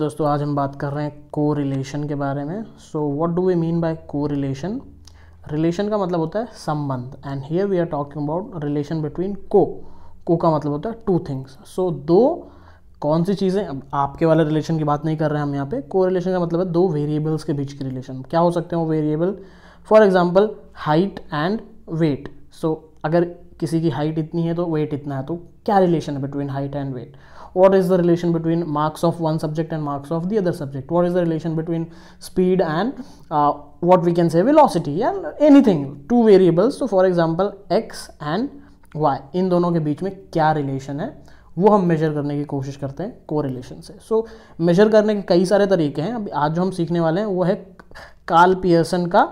दोस्तों आज हम बात कर रहे हैं को रिलेशन के बारे में so what do we mean by को रिलेशन रिलेशन का मतलब होता है संबंध and here we are talking about relation between को को का मतलब होता है टू थिंग्स सो दो कौन सी चीज़ें अब आपके वाले रिलेशन की बात नहीं कर रहे हैं हम यहाँ पे को रिलेशन का मतलब है दो वेरिएबल्स के बीच के रिलेशन क्या हो सकते हैं वो variable for example height and weight so अगर किसी की हाइट इतनी है तो वेट इतना है तो क्या रिलेशन है between height and weight what is the relation between marks of one subject and marks of the other subject what is the relation between speed and uh, what we can say velocity and anything two variables so for example x and y इन दोनों के बीच में क्या relation है वो हम major करने की कोशिश करते हैं कोरिलेशन से सो so, मेजर करने के कई सारे तरीके हैं अब आज जो हम सीखने वाले हैं वो है काल पियर्सन का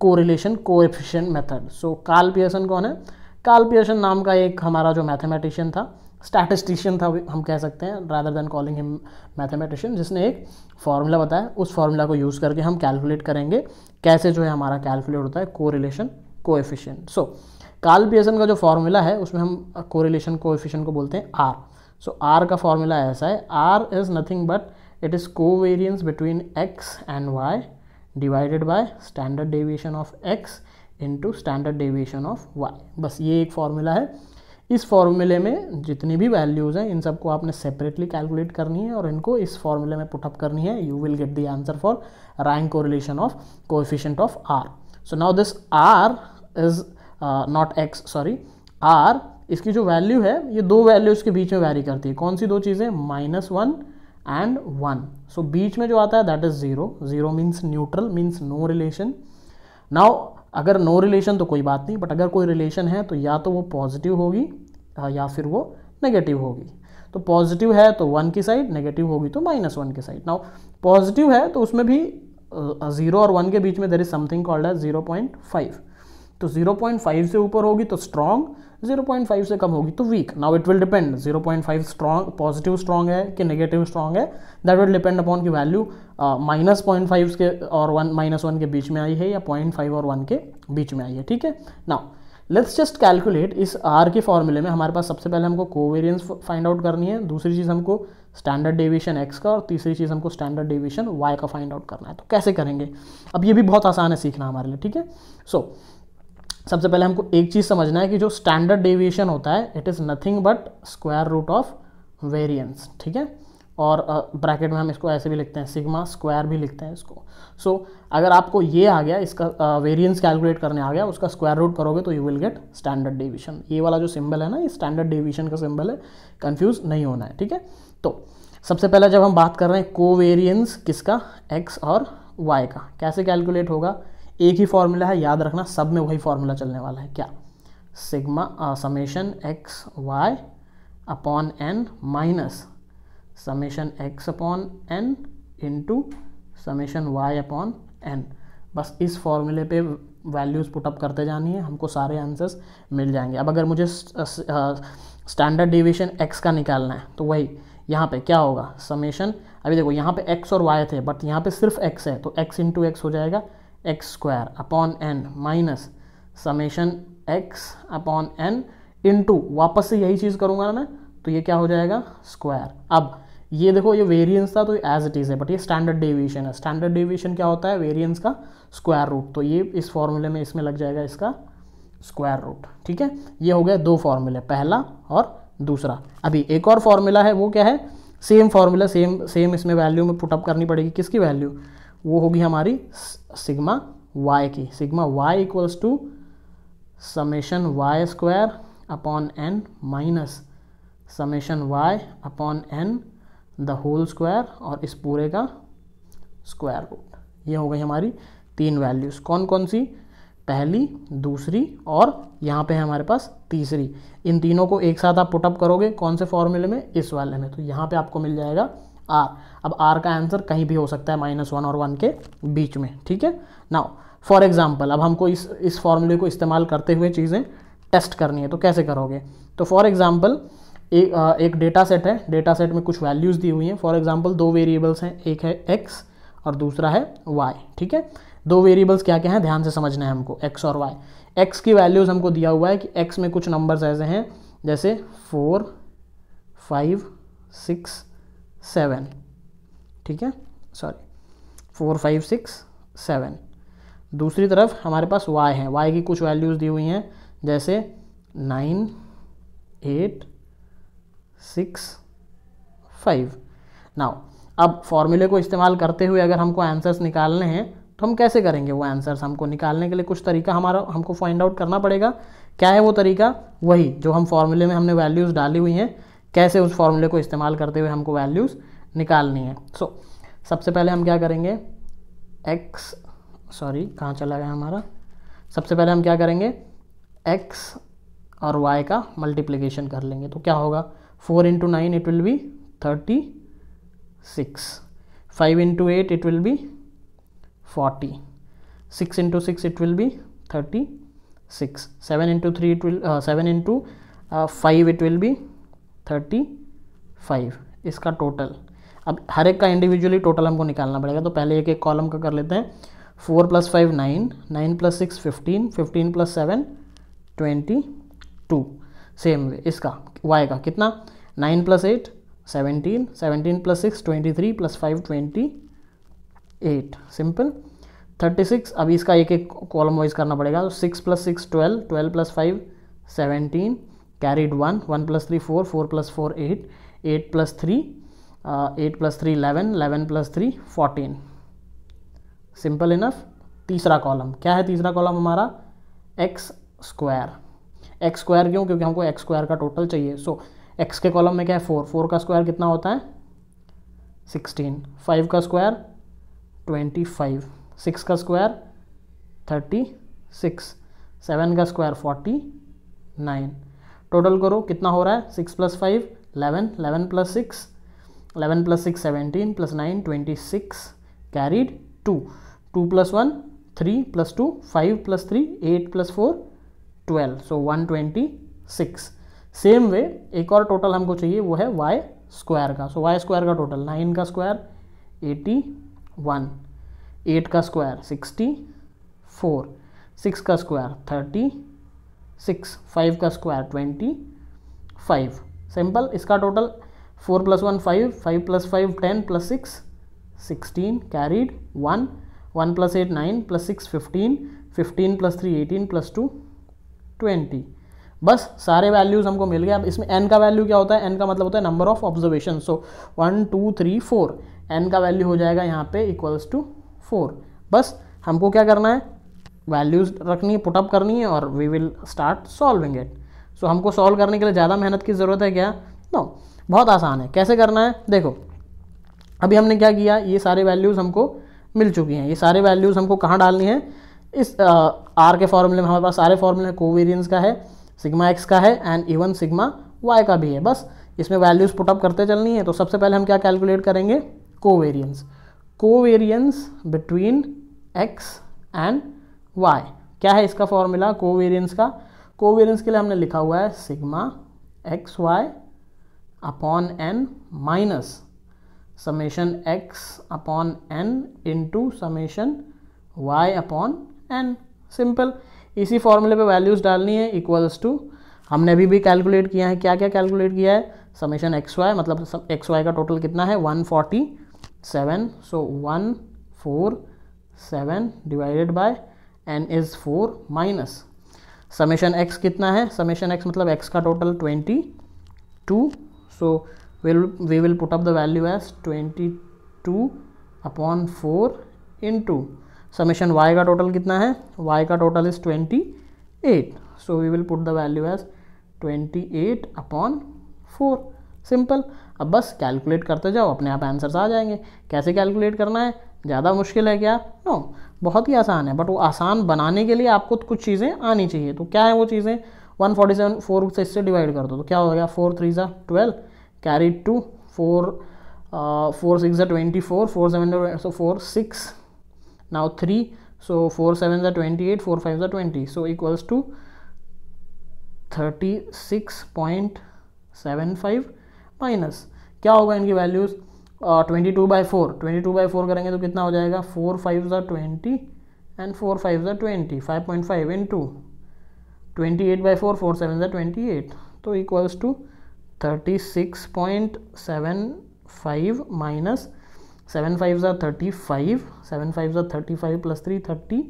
कोरिलेशन कोएफिशिएंट मेथड सो काल पियर्सन कौन है काल पियर्सन नाम का एक हमारा जो मैथमेटिशियन था स्टैटिस्टिशियन था हम कह सकते हैं rather than calling him mathematician जिसने एक फार्मूला बताया उस फार्मूला को यूज़ करके हम कैलकुलेट करेंगे कैसे जो है हमारा कैलकुलेट होता है को रिलेशन कोएफिशिएंट सो काल पियर्सन का जो फार्मूला है उसमें हम कोरिलेशन कोएफिशिएंट को बोलते हैं आर सो आर का फार्मूला ऐसा है R is nothing but it is covariance between X and Y divided by standard deviation of x into standard deviation of Y बस ये एक फार्मूला है इस फॉर्मूले में जितनी भी वैल्यूज़ हैं इन सबको आपने सेपरेटली कैलकुलेट करनी है और इनको इस फॉर्मूले में पुटअप करनी है you will get the answer for rank relation of coefficient of R so now this R is not X sorry R इसकी जो वैल्यू है ये दो वैल्यूज़ के बीच में वैरी करती है कौन सी दो चीज़ें minus one and one so बीच में जो आता है that is zero zero means neutral means no relation now अगर नो रिलेशन तो कोई बात नहीं बट अगर कोई रिलेशन है तो या तो वो पॉजिटिव होगी या फिर वो नेगेटिव होगी तो पॉजिटिव है तो वन की साइड नेगेटिव होगी तो माइनस वन की साइड नाउ पॉजिटिव है तो उसमें भी ज़ीरो और वन के बीच में देर इज समथिंग कॉल्ड है ज़ीरो पॉइंट फाइव तो ज़ीरो पॉइंट फाइव से ऊपर होगी तो स्ट्रॉन्ग 0.5 से कम होगी तो weak now it will depend 0.5 point five strong positive strong है कि नेगेटिव स्ट्रॉन्ग है दैट विल डिपेंड अपॉन की वैल्यू माइनस पॉइंट फाइव के और वन माइनस वन के बीच में आई है या पॉइंट फाइव और वन के बीच में आई है ठीक है नाउ लेट्स जस्ट कैलकुलेट इस आर के फॉर्मूले में हमारे पास सबसे पहले हमको कोवेरियंस फाइंड आउट करनी है दूसरी चीज़ हमको स्टैंडर्ड डेविएशन एक्स का और तीसरी चीज़ हमको स्टैंडर्ड डेविएशन वाई का फाइंड आउट करना है तो कैसे करेंगे अब ये भी बहुत आसान है सीखना हमारे लिए ठीक है सो so, सबसे पहले हमको एक चीज़ समझना है कि जो स्टैंडर्ड डेविएशन होता है it is nothing but square root of variance ठीक है और ब्रैकेट में हम इसको ऐसे भी लिखते हैं सिग्मा स्क्वायर भी लिखते हैं इसको सो so, अगर आपको ये आ गया इसका वेरियंस कैलकुलेट करने आ गया उसका स्क्वायर रूट करोगे तो you will get standard deviation ये वाला जो सिंबल है ना ये स्टैंडर्ड डेविएशन का सिंबल है कन्फ्यूज़ नहीं होना है ठीक है तो सबसे पहले जब हम बात कर रहे हैं कोवेरियंस किसका एक्स और वाई का कैसे कैलकुलेट होगा एक ही फॉर्मूला है याद रखना सब में वही फॉर्मूला चलने वाला है क्या sigma summation X Y upon N minus summation X upon N into summation Y upon N बस इस फॉर्मूले पे वैल्यूज़ पुटअप करते जानी है हमको सारे आंसर्स मिल जाएंगे अब अगर मुझे स्टैंडर्ड डिविशन एक्स का निकालना है तो वही यहाँ पे क्या होगा समेशन अभी देखो यहाँ पे एक्स और वाई थे बट यहाँ पे सिर्फ एक्स है तो एक्स इंटू एक्स हो जाएगा X square upon N minus summation X upon N two वापस से यही चीज़ करूँगा ना मैं तो ये क्या हो जाएगा स्क्वायर अब ये देखो ये वेरिएंस था तो एज इट इज़ है बट ये स्टैंडर्ड डेविएशन है स्टैंडर्ड डेविएशन क्या होता है वेरिएंस का स्क्वायर रूट तो ये इस फॉर्मूले में इसमें लग जाएगा इसका स्क्वायर रूट ठीक है ये हो गया दो फॉर्मूले पहला और दूसरा अभी एक और फॉर्मूला है वो क्या है सेम फॉर्मूला सेम सेम इसमें वैल्यू में पुटअप करनी पड़ेगी किसकी वैल्यू वो होगी हमारी सिग्मा वाई की sigma Y equals to summation Y square upon N minus summation Y upon N the whole square और इस पूरे का स्क्वायर रूट ये हो गई हमारी तीन वैल्यूज़ कौन कौन सी पहली दूसरी और यहाँ पे है हमारे पास तीसरी इन तीनों को एक साथ आप पुटअप करोगे कौन से फॉर्मूले में इस वाले में तो यहाँ पे आपको मिल जाएगा आर अब आर का आंसर कहीं भी हो सकता है माइनस वन और वन के बीच में ठीक है नाउ फॉर एग्जाम्पल अब हमको इस इस फॉर्मूले को इस्तेमाल करते हुए चीज़ें टेस्ट करनी है तो कैसे करोगे तो फॉर एग्जाम्पल एक एक डेटा सेट है डेटा सेट में कुछ वैल्यूज़ दी हुई हैं फॉर एग्जाम्पल दो वेरिएबल्स हैं एक है एक्स और दूसरा है वाई ठीक है दो वेरिएबल्स क्या क्या हैं ध्यान से समझना है हमको एक्स और वाई एक्स की वैल्यूज़ हमको दिया हुआ है कि एक्स में कुछ नंबर्स ऐसे हैं जैसे फोर फाइव सिक्स सेवन ठीक है sorry four five six seven दूसरी तरफ हमारे पास y है y की कुछ वैल्यूज़ दी हुई हैं जैसे nine eight six five now अब फॉर्मूले को इस्तेमाल करते हुए अगर हमको आंसर्स निकालने हैं तो हम कैसे करेंगे वो आंसर्स हमको निकालने के लिए कुछ तरीका हमारा हमको फाइंड आउट करना पड़ेगा क्या है वो तरीका वही जो हम फॉर्मूले में हमने वैल्यूज़ डाली हुई हैं कैसे उस फॉर्मूले को इस्तेमाल करते हुए हमको वैल्यूज़ निकालनी है सो so, सबसे पहले हम क्या करेंगे एक्स सॉरी कहाँ चला गया हमारा सबसे पहले हम क्या करेंगे एक्स और वाई का मल्टीप्लीकेशन कर लेंगे तो क्या होगा four into nine it will be thirty six five into eight it will be forty six into six it will be thirty six seven into three it will seven into five it will be thirty five इसका total अब हर एक का individually total हमको निकालना पड़ेगा तो पहले एक एक कॉलम का कर लेते हैं four plus five nine nine plus six fifteen fifteen plus seven twenty two same way इसका वाई का कितना nine plus eight seventeen seventeen plus six twenty three plus five twenty eight simple thirty six अभी इसका एक एक column wise करना पड़ेगा six plus six twelve twelve plus five seventeen carried 1 1 plus 3 4 4 plus 4 8 8 plus 3 uh, 8 plus 3 11 11 plus 3 14 simple enough तीसरा column क्या है तीसरा कॉलम हमारा एक्स स्क्वायर एक्स स्क्वायर क्यों क्योंकि हमको एक्स स्क्वायर का टोटल चाहिए सो so, एक्स के कॉलम में क्या है फोर फोर का स्क्वायर कितना होता है सिक्सटीन फाइव का स्क्वायर ट्वेंटी फाइव सिक्स का स्क्वायर थर्टी सिक्स सेवन का स्क्वायर फोर्टी नाइन टोटल करो कितना हो रहा है six plus five eleven eleven plus six eleven plus six seventeen plus nine twenty six carried two two plus one three plus two five plus three eight plus four twelve so one twenty six same way एक और total हमको चाहिए वो है Y square का so Y square का total nine का square eighty one eight का स्क्वायर सिक्सटी फोर सिक्स का स्क्वायर थर्टी सिक्स फाइव का स्क्वायर ट्वेंटी फाइव सिंपल इसका total four plus one five five plus five ten plus six sixteen carried one one plus eight nine plus six fifteen fifteen plus three eighteen plus two twenty बस सारे values हमको मिल गए अब इसमें N का value क्या होता है एन का मतलब होता है number of observation so one two three four N का वैल्यू हो जाएगा यहाँ पे इक्वल्स टू फोर बस हमको क्या करना है वैल्यूज़ रखनी है पुटअप करनी है और we will start solving it so हमको सॉल्व करने के लिए ज़्यादा मेहनत की ज़रूरत है क्या नो no. बहुत आसान है कैसे करना है देखो अभी हमने क्या किया ये सारे वैल्यूज़ हमको मिल चुकी हैं ये सारे वैल्यूज़ हमको कहाँ डालनी है इस आर के फॉर्मूले में हमारे पास सारे फॉर्मूले कोवेरियंस का है सिग्मा एक्स का है एंड इवन सिग्मा वाई का भी है बस इसमें वैल्यूज़ पुटअप करते चलनी है तो सबसे पहले हम क्या कैलकुलेट करेंगे covariance covariance between X and Y क्या है इसका फॉर्मूला कोवेरियंस का कोवेरियंस के लिए हमने लिखा हुआ है sigma X Y upon N minus summation X upon N into summation Y upon N simple इसी फॉर्मूले पे वैल्यूज़ डालनी है इक्वल्स टू हमने अभी भी कैलकुलेट किया है क्या क्या कैलकुलेट किया है समेशन एक्स वाई मतलब एक्स वाई का टोटल कितना है one forty seven so one four seven divided by N is four minus summation X कितना है समेशन एक्स मतलब एक्स का total twenty two so will we will put up the value as twenty two upon four into summation Y का total कितना है Y का total is twenty eight so we will put the value as twenty eight upon four simple अब बस calculate करते जाओ अपने आप आंसर्स आ जाएंगे कैसे कैलकुलेट करना है ज़्यादा मुश्किल है क्या नो no. बहुत ही आसान है बट वो आसान बनाने के लिए आपको तो कुछ चीज़ें आनी चाहिए तो क्या है वो चीज़ें वन फोर्टी सेवन फोर से इससे डिवाइड कर दो तो क्या हो गया four three are twelve carry two four four six are twenty four four seven so four six now three so four seven are twenty eight four five ज़ा twenty so equals to thirty six point seven five minus क्या होगा इनकी values twenty two by four twenty two by four करेंगे तो कितना हो जाएगा four five ज़ा ट्वेंटी एंड फोर फाइव ज़ा twenty five point five into twenty eight by four four seven are twenty eight तो equals to thirty six point seven five minus seven five are thirty five seven five are thirty five plus three thirty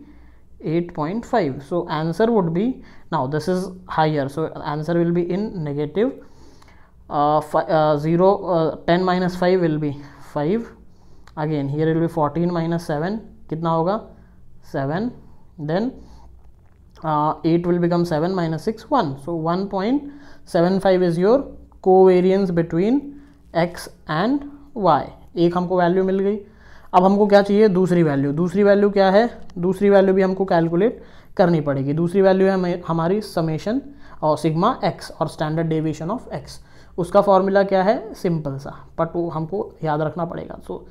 eight point five so answer would be now this is higher so answer will be in negative zero ten 0 uh, 10 uh, uh, minus 5 will be 5 again here will be 14 minus 7 kitna hoga 7 then uh, 8 will become 7 minus 6 1 so 1.75 is your covariance between x and y एक हमको value मिल गई अब हमको क्या चाहिए दूसरी value दूसरी value क्या है दूसरी वैल्यू भी हमको कैलकुलेट करनी पड़ेगी दूसरी वैल्यू है हमारी समेशन uh, और सिग्मा एक्स और स्टैंडर्ड डेविएशन ऑफ एक्स उसका फॉर्मूला क्या है सिंपल सा बट वो हमको याद रखना पड़ेगा so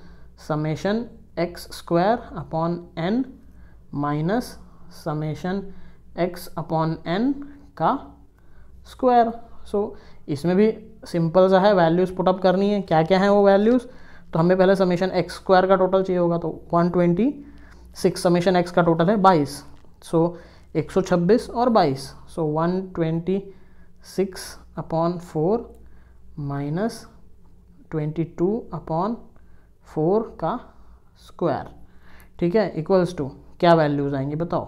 summation X square upon N minus summation X upon N का स्क्वायर सो so, इसमें भी सिंपल सा है वैल्यूज़ पुटअप करनी है क्या क्या है वो वैल्यूज़ तो हमें पहले समेशन एक्स स्क्वायर का टोटल चाहिए होगा तो one twenty six summation X का टोटल है बाईस सो एक सौ छब्बीस और बाईस so one twenty six upon four minus twenty two upon four का स्क्वायर ठीक है इक्वल्स टू क्या वैल्यूज आएंगे बताओ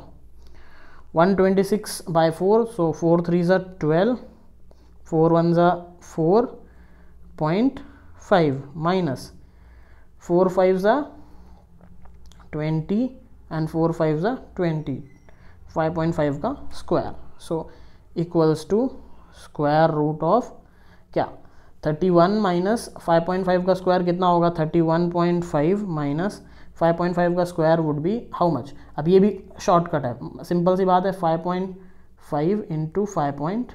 one twenty six by four so four three are twelve four one are four point five minus four five ज़ा twenty and four five ज़ा twenty five point five का square so equals to square root of क्या thirty one minus five point five का square कितना होगा thirty one point five minus five point five का square would be how much अब ये भी shortcut है सिंपल सी बात है five point five into five point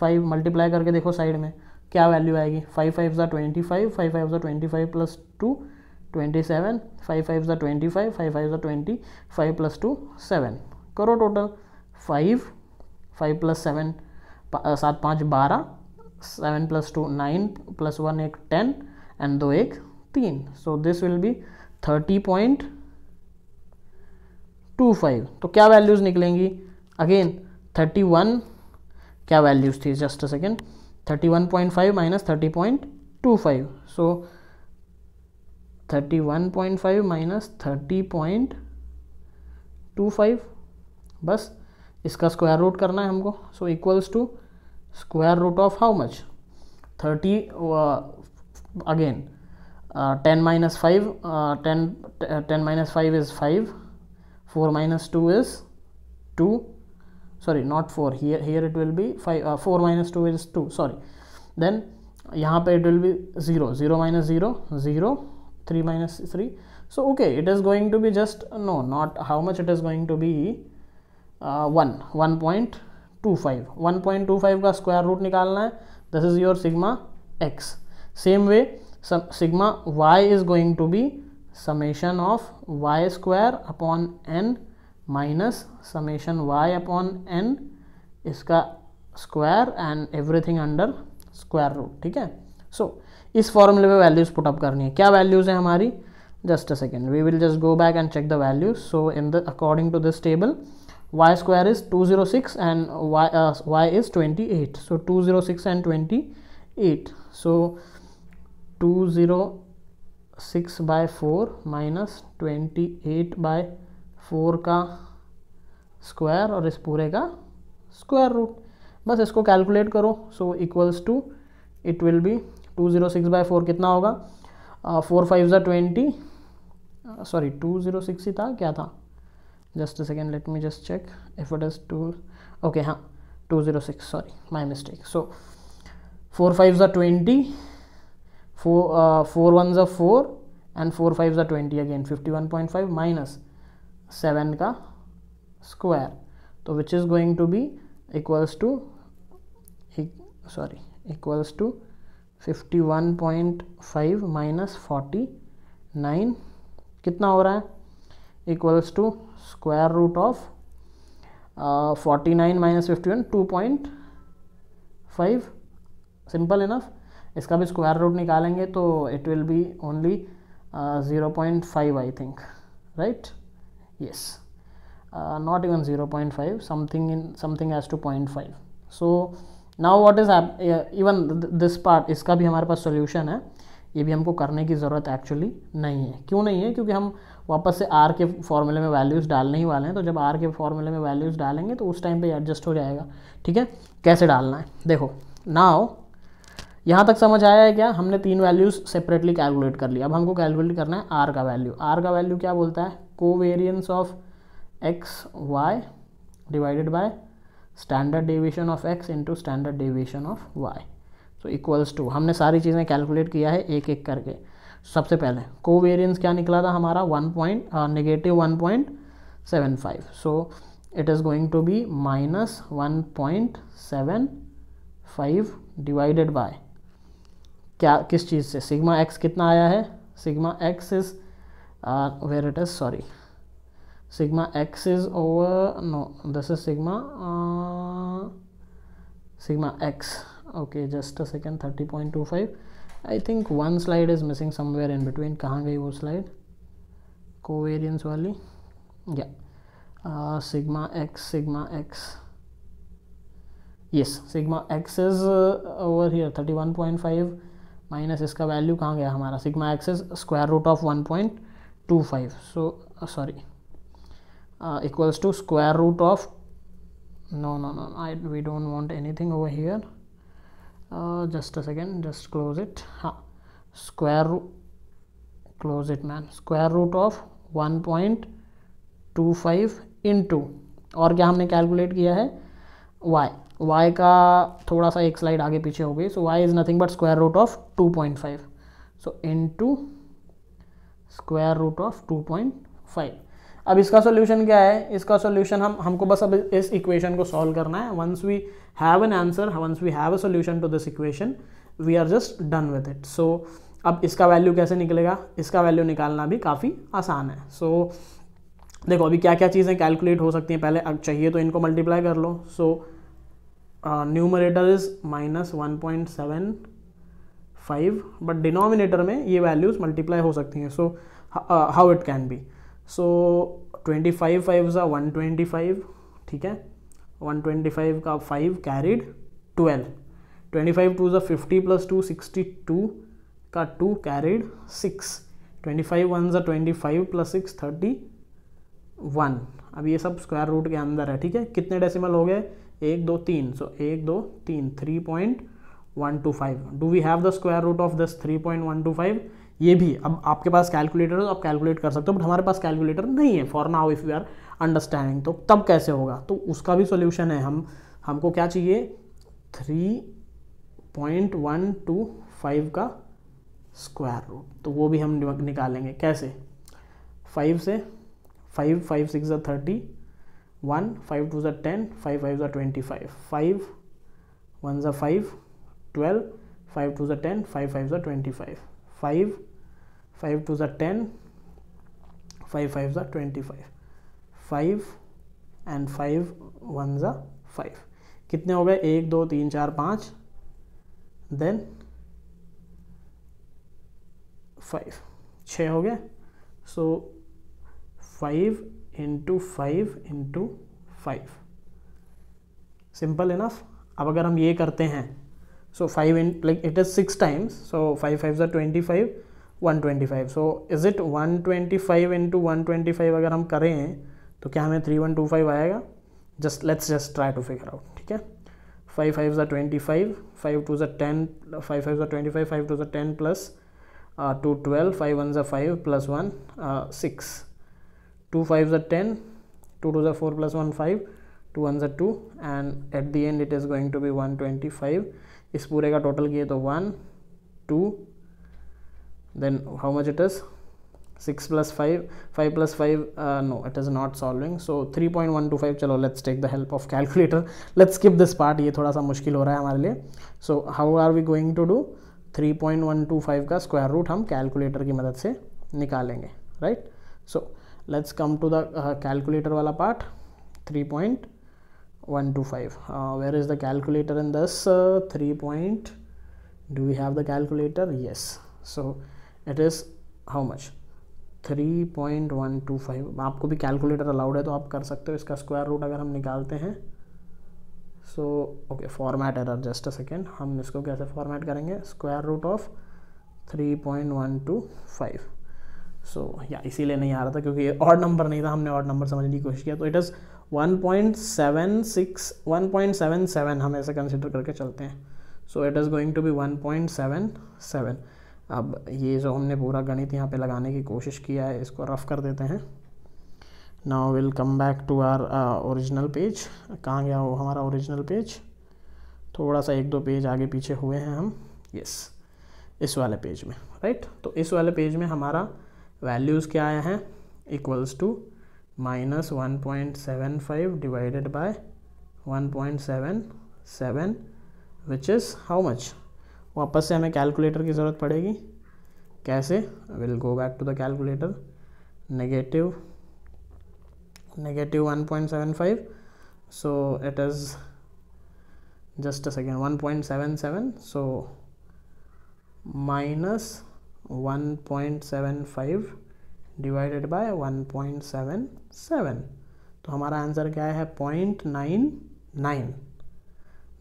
five multiply करके देखो साइड में क्या वैल्यू आएगी फाइव फाइव ज़ा ट्वेंटी फाइव फाइव फाइव ज़ा twenty five plus two twenty seven five five ज़ा ट्वेंटी फाइव फाइव फाइव ज़ा twenty five plus two seven करो total five five plus seven सात पाँच बारह seven plus two nine plus one एक ten and दो एक तीन so this will be thirty point two five तो क्या वैल्यूज़ निकलेंगी अगेन थर्टी वन क्या वैल्यूज़ थी just a second thirty one point five minus thirty point two five so thirty one point five minus thirty point two five बस इसका square root करना है हमको so equals to square root of how much 30 uh, again uh, 10 minus 5 uh, 10 uh, 10 minus 5 is 5 4 minus 2 is 2 sorry not 4 here here it will be 5 uh, 4 minus 2 is 2 sorry then here it will be 0 0 minus 0 0 3 minus 3 so okay it is going to be just no not how much it is going to be uh, 1 1 point two five one point two five का square root निकालना है this is your sigma X same way sigma Y is going to be summation of Y square upon N minus summation Y upon N इसका square and everything under square root ठीक है सो so, इस फॉर्मूले में values put up करनी है क्या values है हमारी just a second we will just go back and check the values so in the according to this table y square is 206 and y, uh, y is 28 so 206 and 28 so 206 by 4 minus 28 by 4 का square और इस पूरे का square root बस इसको calculate करो so equals to it will be 206 by 4 कितना होगा फोर फाइव ज़ा twenty sorry two zero six ही था क्या था just a second let me just check if it is 2 okay huh 206 sorry my mistake so 4 5s are 20 4 uh, 1s are 4 and 4 5s are 20 again 51.5 minus 7 ka square so which is going to be equals to e sorry equals to 51.5 five minus forty nine. Forty nine कितना हो रहा है square root of forty nine minus fifty one two point five simple enough इसका भी square root निकालेंगे तो it will be only zero point five I think right yes not even zero point five something in something edge two point five so now what is even this part इसका भी हमारे पास solution है ये भी हमको करने की ज़रूरत एक्चुअली नहीं है क्यों नहीं है क्योंकि हम वापस से आर के फॉर्मूले में वैल्यूज़ डालने ही वाले हैं तो जब आर के फॉर्मूले में वैल्यूज़ डालेंगे तो उस टाइम पे एडजस्ट हो जाएगा ठीक है कैसे डालना है देखो नाव यहाँ तक समझ आया है क्या हमने तीन वैल्यूज़ सेपरेटली कैलकुलेट कर लिया अब हमको कैलकुलेट करना है आर का वैल्यू आर का वैल्यू क्या बोलता है covariance of x y divided by standard deviation of x into standard deviation of y so equals to हमने सारी चीज़ें कैलकुलेट किया है एक एक करके सबसे पहले कोवेरियंस क्या निकला था हमारा one point negative one point seven five so it is going to be minus one point seven five divided by क्या किस चीज़ से सिग्मा एक्स कितना आया है sigma x is where it is sorry sigma x is over no this is sigma sigma x okay just a second thirty point two five I think one slide is missing somewhere in between कहाँ गई वो slide covariance वाली या sigma x sigma x yes sigma x is over here thirty one point five minus इसका value कहाँ गया हमारा sigma x is square root of one point two five so sorry equals to square root of no no no I we don't want anything over here just a second just close it हाँ square close it man square root of one point two five into और क्या हमने calculate किया है y y का थोड़ा सा एक स्लाइड आगे पीछे हो गई so y is nothing but square root of two point five so in to square root of two point five अब इसका सोल्यूशन क्या है इसका सोल्यूशन हम हमको बस अब इस इक्वेशन को सॉल्व करना है once we have an answer once we have a solution to this equation we are just done with it so अब इसका वैल्यू कैसे निकलेगा इसका वैल्यू निकालना भी काफ़ी आसान है सो so, देखो अभी क्या क्या चीज़ें कैलकुलेट हो सकती हैं पहले अब चाहिए तो इनको मल्टीप्लाई कर लो so numerator is minus one point seven five but denominator में ये वैल्यूज़ मल्टीप्लाई हो सकती हैं so how it can be so twenty five five सा वन ट्वेंटी फाइव ठीक है वन ट्वेंटी फाइव का five carried twelve twenty five two ज़ा fifty plus two sixty two का two carried six twenty five one ज़ा twenty five plus six thirty one अब ये सब स्क्वायर रूट के अंदर है ठीक है कितने डेसिमल हो गए एक दो तीन सो so, एक दो तीन three point one two five do we have the square root of this three point one two five ये भी अब आपके पास कैलकुलेटर है तो आप कैलकुलेट कर सकते हो बट हमारे पास कैलकुलेटर नहीं है for now if you are understanding तो तब कैसे होगा तो उसका भी सोल्यूशन है हम हमको क्या चाहिए three point one two five का स्क्वायर रूट तो वो भी हम निकालेंगे कैसे फाइव से फाइव फाइव सिक्स ज़ा थर्टी वन फाइव टू ज़ा टेन फाइव फाइव ज़ा ट्वेंटी फाइव फाइव वन ज़ा फाइव ट्वेल्व फाइव टू ज़ा टेन फाइव फाइव ज़ा twenty five five five two ज़ा टेन फाइव फाइव ज़ा twenty five five and five one ज़ा five कितने हो गए एक दो तीन चार पाँच देन फाइव छः हो गए so five into five into five simple enough अब अगर हम ये करते हैं so 5 in like it is 6 times so 5 5 is 25 125 so is it 125 into 125 agar hum kare hain to kya hame 3125 just let's just try to figure out theek hai 5 5 is 25 5 2 is 10 5 5 is 25 5 2 is 10 uh, two twelve. uh, 2 5 1 is 5 plus 1 uh, 6 2 5 is 10 2 2 is 4 plus 1 5 2 1 is 2 and at the end it is going to be 125 इस पूरे का total किए तो one two then how much it is six plus five five plus five no it is not solving so three point one two five चलो let's take the help of calculator let's skip this part ये थोड़ा सा मुश्किल हो रहा है हमारे लिए so how are we going to do three point one two five का स्क्वायर रूट हम कैलकुलेटर की मदद से निकालेंगे right so let's come to the calculator वाला part three point one two five uh, where is the calculator in this uh, three point do we have the calculator yes so it is how much five आपको भी calculator allowed है तो आप कर सकते हो इसका स्क्वायर रूट अगर हम निकालते हैं so okay format error just a second हम इसको कैसे फॉर्मेट करेंगे square root of five so या इसीलिए नहीं आ रहा था क्योंकि ये ऑड नंबर नहीं था हमने ऑड नंबर समझने की कोशिश किया तो इट इज़ 1.76 1.77 हम ऐसे कंसिडर करके चलते हैं so it is going to be 1.77 अब ये जो हमने पूरा गणित यहाँ पे लगाने की कोशिश किया है इसको रफ़ कर देते हैं now will come back to our original page कहाँ गया वो हमारा ओरिजिनल पेज थोड़ा सा एक दो पेज आगे पीछे हुए हैं हम यस yes, इस वाले पेज में राइट right? तो इस वाले पेज में हमारा वैल्यूज़ क्या आया है equals to minus 1.75 divided by 1.77 which is how much वापस से हमें कैलकुलेटर की ज़रूरत पड़ेगी कैसे will go back to the calculator negative negative one point seven five so it is just a second one point seven seven so minus one point seven five divided by 1.77 तो हमारा answer क्या है point nine nine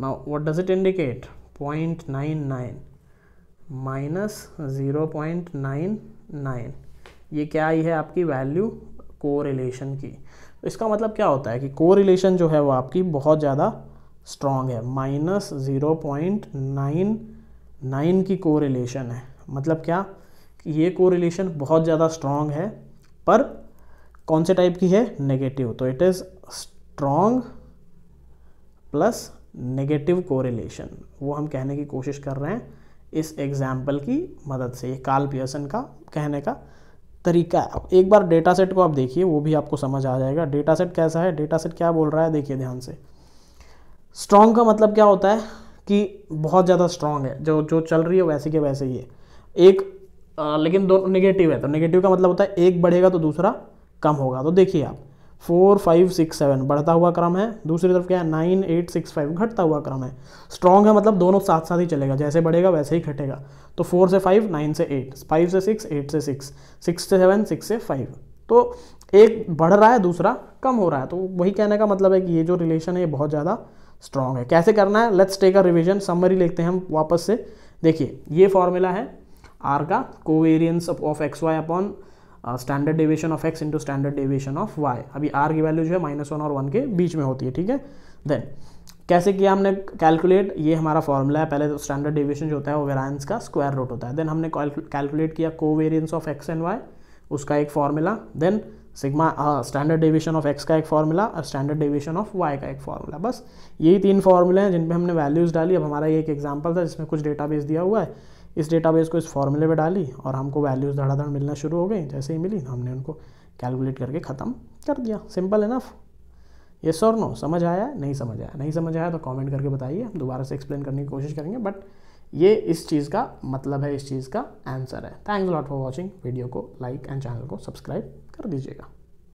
now what does it indicate point nine nine minus zero point nine nine ये क्या आई है आपकी value correlation की तो इसका मतलब क्या होता है कि कोरिलेशन जो है वो आपकी बहुत ज़्यादा स्ट्रॉन्ग है minus zero point nine nine की कोरिलेशन है मतलब क्या ये कोरिलेशन बहुत ज़्यादा स्ट्रांग है पर कौन से टाइप की है नेगेटिव तो it is strong plus negative correlation वो हम कहने की कोशिश कर रहे हैं इस एग्जाम्पल की मदद से ये काल पियर्सन का कहने का तरीका है एक बार डेटा सेट को आप देखिए वो भी आपको समझ आ जाएगा डेटा सेट कैसा है डेटा सेट क्या बोल रहा है देखिए ध्यान से स्ट्रांग का मतलब क्या होता है कि बहुत ज़्यादा स्ट्रांग है जो जो चल रही है वैसे के वैसे ही है एक लेकिन दोनों नेगेटिव है तो नेगेटिव का मतलब होता है एक बढ़ेगा तो दूसरा कम होगा तो देखिए आप फोर फाइव सिक्स सेवन बढ़ता हुआ क्रम है दूसरी तरफ क्या है नाइन एट सिक्स फाइव घटता हुआ क्रम है स्ट्रॉन्ग है मतलब दोनों साथ साथ ही चलेगा जैसे बढ़ेगा वैसे ही घटेगा तो फोर से फाइव नाइन से एट फाइव से सिक्स एट से सिक्स सिक्स से सेवन सिक्स से फाइव तो एक बढ़ रहा है दूसरा कम हो रहा है तो वही कहने का मतलब है कि ये जो रिलेशन है ये बहुत ज़्यादा स्ट्रॉन्ग है कैसे करना है let's take a revision summary लिखते हैं हम वापस से देखिए ये फॉर्मूला है आर का covariance of x Y upon standard deviation of x into standard deviation of y अभी आर की वैल्यू जो है माइनस वन और वन के बीच में होती है ठीक है देन कैसे किया हमने कैलकुलेट ये हमारा फॉर्मूला है पहले तो स्टैंडर्ड डेविएशन जो होता है वो वेरायंस का स्क्वायर रूट होता है देन हमने कैलकुलेट किया covariance of x and y उसका एक formula then sigma standard deviation of x का एक फॉर्मूला और स्टैंडर्ड डेविएशन ऑफ वाई का एक फॉर्मूला बस यही तीन फॉर्मूले हैं जिनपे हमने वैल्यूज़ डाली अब हमारा ये एक एग्जाम्पल था जिसमें कुछ डेटाबेस दिया हुआ है इस डेटाबेस को इस फॉर्मूले में डाली और हमको वैल्यूज़ धड़ाधड़ मिलना शुरू हो गई जैसे ही मिली हमने उनको कैलकुलेट करके ख़त्म कर दिया सिंपल इनफ येस और नो समझ आया नहीं समझ आया नहीं समझ आया तो कमेंट करके बताइए हम दोबारा से एक्सप्लेन करने की कोशिश करेंगे बट ये इस चीज़ का मतलब है इस चीज़ का आंसर है thanks lot for watching video को लाइक एंड चैनल को सब्सक्राइब कर दीजिएगा